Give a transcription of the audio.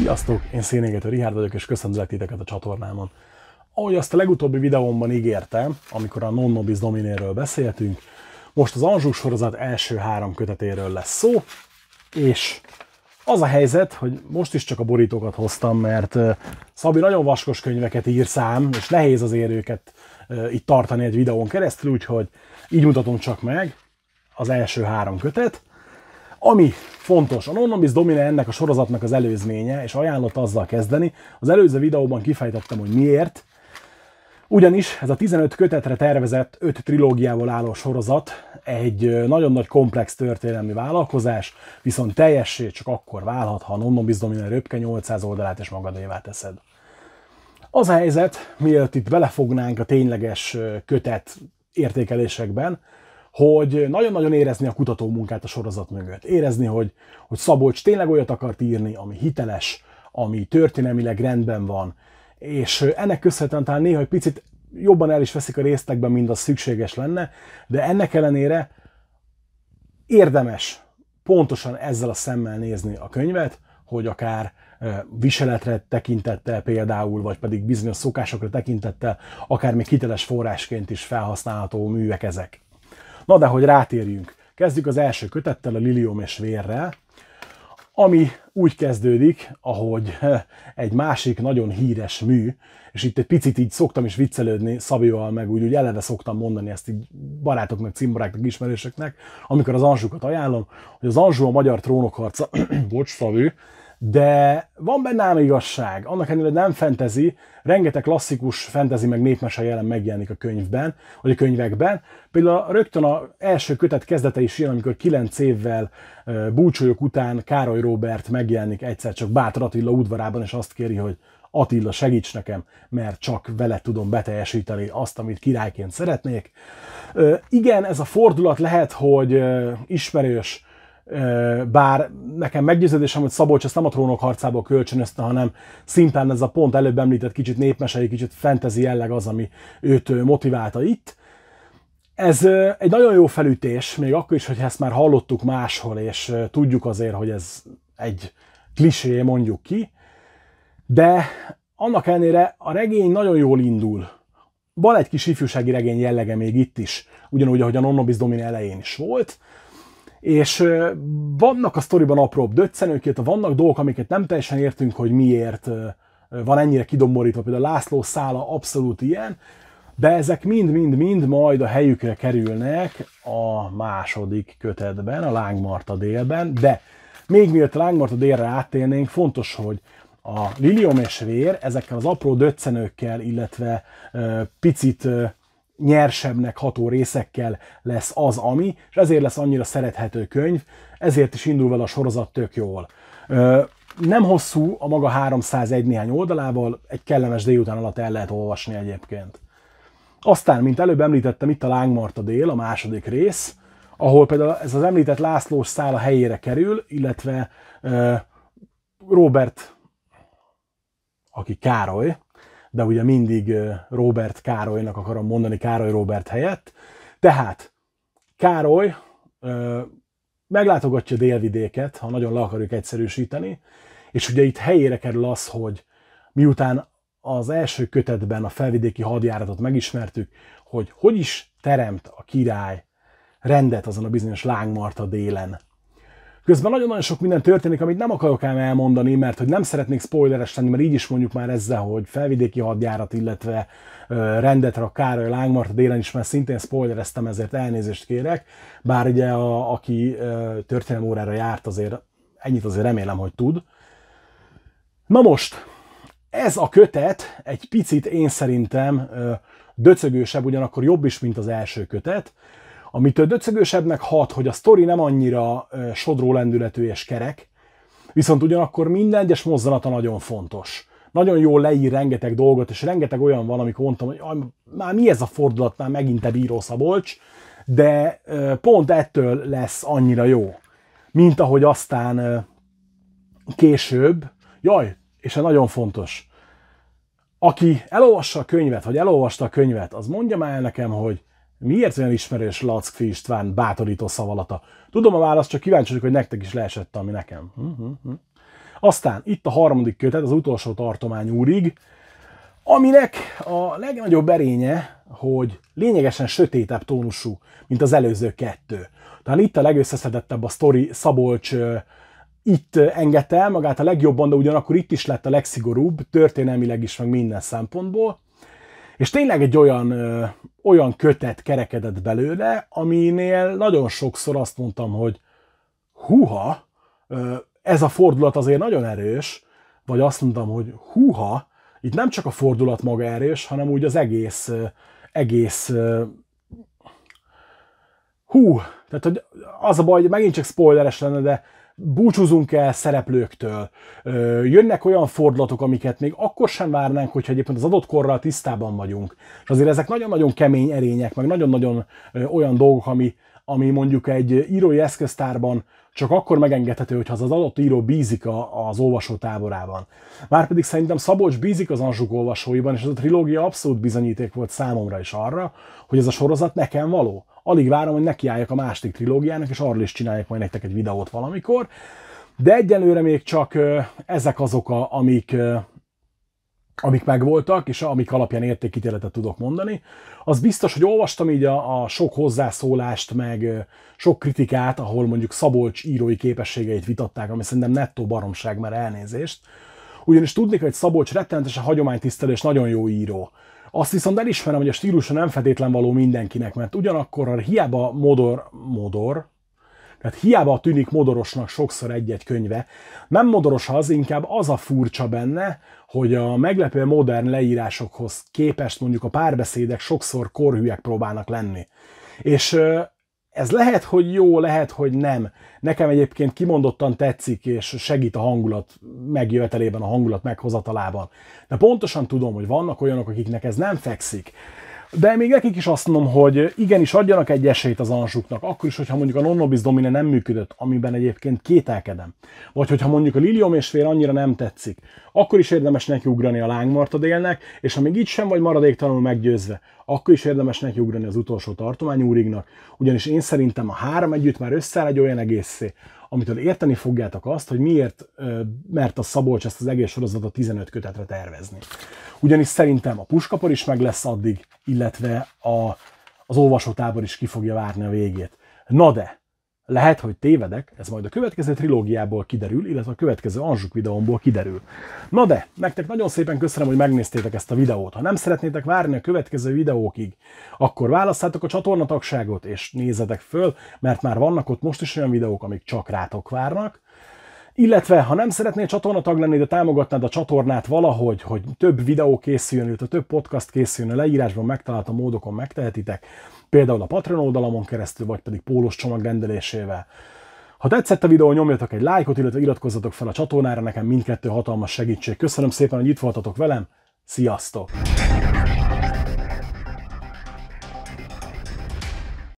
Sziasztok, én Szénégető Rihárd vagyok, és köszönöm titeket a csatornámon. Ahogy azt a legutóbbi videómban ígértem, amikor a Non Nobis Dominéről beszéltünk, most az Anzsú sorozat első három kötetéről lesz szó, és az a helyzet, hogy most is csak a borítókat hoztam, mert Szabi nagyon vaskos könyveket ír szám, és nehéz az érőket itt tartani egy videón keresztül, úgyhogy így mutatom csak meg az első három kötet, ami fontos, a Nonnobis Domine ennek a sorozatnak az előzménye, és ajánlott azzal kezdeni. Az előző videóban kifejtettem, hogy miért, ugyanis ez a 15 kötetre tervezett 5 trilógiával álló sorozat egy nagyon nagy komplex történelmi vállalkozás, viszont teljessé csak akkor válhat, ha a Nonnobis Domine röpke 800 oldalát és magadévá teszed. Az a helyzet, mielőtt itt belefognánk a tényleges kötet értékelésekben, hogy nagyon-nagyon érezni a kutató munkát a sorozat mögött. Érezni, hogy, hogy Szabolcs tényleg olyat akart írni, ami hiteles, ami történelmileg rendben van, és ennek köszönhetően talán néha egy picit jobban el is veszik a résztekben, mint az szükséges lenne, de ennek ellenére érdemes pontosan ezzel a szemmel nézni a könyvet, hogy akár viseletre tekintettel például, vagy pedig bizonyos szokásokra tekintettel, akár még hiteles forrásként is felhasználható művek ezek. Na de hogy rátérjünk. Kezdjük az első kötettel, a Lilium és vérrel, ami úgy kezdődik, ahogy eh, egy másik nagyon híres mű, és itt egy picit így szoktam is viccelődni Szabival, meg úgy, úgy eleve szoktam mondani ezt így barátoknak, cimbaráknak, ismerőseknek, amikor az Anzsukat ajánlom, hogy az Anzsú a magyar trónokharca, bocs Szabi, de van benne ám igazság. Annak ellenére nem fentezi, rengeteg klasszikus fentezi meg népmese jelen megjelenik a könyvben, vagy a könyvekben. Például rögtön a első kötet kezdete is ilyen, amikor kilenc évvel búcsúlyok után Károly Robert megjelenik egyszer csak Bátor Attila udvarában, és azt kéri, hogy Attila segíts nekem, mert csak vele tudom beteljesíteni azt, amit királyként szeretnék. Igen, ez a fordulat lehet, hogy ismerős bár nekem meggyőződésem, hogy Szabolcs ezt nem a trónok harcából kölcsönözte, hanem szimplán ez a pont előbb említett kicsit népmesei, kicsit fentezi jelleg az, ami őt motiválta itt. Ez egy nagyon jó felütés, még akkor is, hogy ezt már hallottuk máshol, és tudjuk azért, hogy ez egy klisé, mondjuk ki, de annak ellenére a regény nagyon jól indul. Van egy kis ifjúsági regény jellege még itt is, ugyanúgy, ahogy a Nonnobis Domine elején is volt, és vannak a sztoriban apróbb döccenők, vannak dolgok, amiket nem teljesen értünk, hogy miért van ennyire kidomborítva, például László szála abszolút ilyen, de ezek mind-mind-mind majd a helyükre kerülnek a második kötetben, a Lángmarta délben, de még mielőtt a Lángmarta délre áttérnénk, fontos, hogy a Lilium és Vér ezekkel az apró döccenőkkel, illetve picit nyersebbnek ható részekkel lesz az, ami, és ezért lesz annyira szerethető könyv, ezért is indul vele a sorozat tök jól. Nem hosszú, a maga 301 néhány oldalával, egy kellemes délután alatt el lehet olvasni egyébként. Aztán, mint előbb említettem, itt a Lángmarta dél, a második rész, ahol például ez az említett Lászlós szál a helyére kerül, illetve Robert, aki Károly, de ugye mindig Robert Károlynak akarom mondani, Károly Robert helyett. Tehát Károly meglátogatja délvidéket, ha nagyon le akarjuk egyszerűsíteni, és ugye itt helyére kerül az, hogy miután az első kötetben a felvidéki hadjáratot megismertük, hogy hogy is teremt a király rendet azon a bizonyos lángmarta délen. Közben nagyon-nagyon sok minden történik, amit nem akarok ám elmondani, mert hogy nem szeretnék spoileres lenni, mert így is mondjuk már ezzel, hogy felvidéki hadjárat, illetve rendet uh, a Károly Lángmart délen is mert szintén spoilereztem, ezért elnézést kérek. Bár ugye a, aki ö, történelem órára járt, azért ennyit azért remélem, hogy tud. Na most, ez a kötet egy picit én szerintem döcögősebb, ugyanakkor jobb is, mint az első kötet Amitől döcögősebbnek hat, hogy a sztori nem annyira sodró lendületű és kerek, viszont ugyanakkor minden egyes mozzanata nagyon fontos. Nagyon jól leír rengeteg dolgot, és rengeteg olyan van, amikor mondtam, hogy már mi ez a fordulat, már megint te bíró Szabolcs, de pont ettől lesz annyira jó. Mint ahogy aztán később, jaj, és ez nagyon fontos, aki elolvassa a könyvet, vagy elolvasta a könyvet, az mondja már el nekem, hogy Miért olyan ismerős Lackfi István bátorító szavalata? Tudom a választ, csak kíváncsi vagyok, hogy nektek is leesett, ami nekem. Uh-huh. Aztán itt a harmadik kötet, az utolsó tartomány úrig, aminek a legnagyobb erénye, hogy lényegesen sötétebb tónusú, mint az előző kettő. Tehát itt a legösszeszedettebb a sztori Szabolcs itt engedte el magát a legjobban, de ugyanakkor itt is lett a legszigorúbb, történelmileg is, meg minden szempontból. És tényleg egy olyan, ö, olyan kötet kerekedett belőle, aminél nagyon sokszor azt mondtam, hogy huha, ö, ez a fordulat azért nagyon erős, vagy azt mondtam, hogy huha, itt nem csak a fordulat maga erős, hanem úgy az egész, ö, egész ö, hú, tehát hogy az a baj, hogy megint csak spoileres lenne, de búcsúzunk el szereplőktől, jönnek olyan fordulatok, amiket még akkor sem várnánk, hogyha egyébként az adott korral tisztában vagyunk. És azért ezek nagyon-nagyon kemény erények, meg nagyon-nagyon olyan dolgok, ami ami mondjuk egy írói eszköztárban csak akkor megengedhető, hogyha az adott író bízik a, az olvasó táborában. Márpedig szerintem Szabolcs bízik az Anzsuk olvasóiban, és ez a trilógia abszolút bizonyíték volt számomra is arra, hogy ez a sorozat nekem való. Alig várom, hogy nekiálljak a másik trilógiának, és arról is csináljak majd nektek egy videót valamikor. De egyelőre még csak ezek azok, a, amik, amik megvoltak, és amik alapján értékítéletet tudok mondani. Az biztos, hogy olvastam így a, a sok hozzászólást, meg sok kritikát, ahol mondjuk Szabolcs írói képességeit vitatták, ami szerintem nettó baromság, mert elnézést. Ugyanis tudni kell, hogy Szabolcs rettenetesen hagyománytisztelő és nagyon jó író. Azt viszont elismerem, hogy a stílusa nem fedétlen való mindenkinek, mert ugyanakkor hiába modor, modor, tehát hiába tűnik modorosnak sokszor egy-egy könyve. Nem modoros az, inkább az a furcsa benne, hogy a meglepően modern leírásokhoz képest mondjuk a párbeszédek sokszor korhűek próbálnak lenni. És ez lehet, hogy jó, lehet, hogy nem. Nekem egyébként kimondottan tetszik, és segít a hangulat megjövetelében, a hangulat meghozatalában. De pontosan tudom, hogy vannak olyanok, akiknek ez nem fekszik. De még nekik is azt mondom, hogy igenis adjanak egy esélyt az ansuknak, akkor is, hogyha mondjuk a Nonnobis Domine nem működött, amiben egyébként kételkedem. Vagy hogyha mondjuk a Lilium és fél annyira nem tetszik, akkor is érdemes neki ugrani a délnek, és ha még így sem vagy maradéktalanul meggyőzve, akkor is érdemes neki ugrani az utolsó tartományúrignak, ugyanis én szerintem a három együtt már összeáll egy olyan egészé, amitől érteni fogjátok azt, hogy miért mert a Szabolcs ezt az egész sorozatot 15 kötetre tervezni. Ugyanis szerintem a puskapor is meg lesz addig, illetve a, az olvasótábor is ki fogja várni a végét. Na de, lehet, hogy tévedek, ez majd a következő trilógiából kiderül, illetve a következő Anzsuk videómból kiderül. Na de, nektek nagyon szépen köszönöm, hogy megnéztétek ezt a videót. Ha nem szeretnétek várni a következő videókig, akkor választjátok a csatornatagságot, és nézzetek föl, mert már vannak ott most is olyan videók, amik csak rátok várnak. Illetve, ha nem szeretnél csatornatag lenni, de támogatnád a csatornát valahogy, hogy több videó készüljön, illetve több podcast készüljön, a leírásban a módokon megtehetitek, például a Patreon oldalamon keresztül, vagy pedig pólos csomag rendelésével. Ha tetszett a videó, nyomjatok egy lájkot, illetve iratkozzatok fel a csatornára, nekem mindkettő hatalmas segítség. Köszönöm szépen, hogy itt voltatok velem, sziasztok!